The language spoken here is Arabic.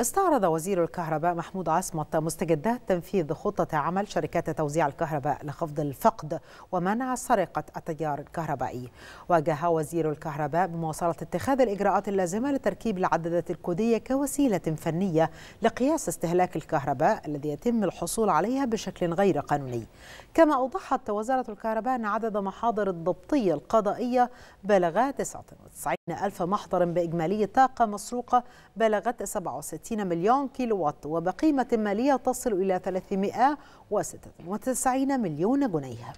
استعرض وزير الكهرباء محمود عصمت مستجدات تنفيذ خطة عمل شركات توزيع الكهرباء لخفض الفقد ومنع سرقة التيار الكهربائي واجه وزير الكهرباء بمواصلة اتخاذ الإجراءات اللازمة لتركيب العدادات الكودية كوسيلة فنية لقياس استهلاك الكهرباء الذي يتم الحصول عليها بشكل غير قانوني كما أوضحت وزارة الكهرباء أن عدد محاضر الضبطية القضائية بلغ 99 ألف محضر بإجمالي طاقة مسروقة بلغت 67 160 مليون كيلو وات وبقيمة مالية تصل إلى 396 مليون جنيه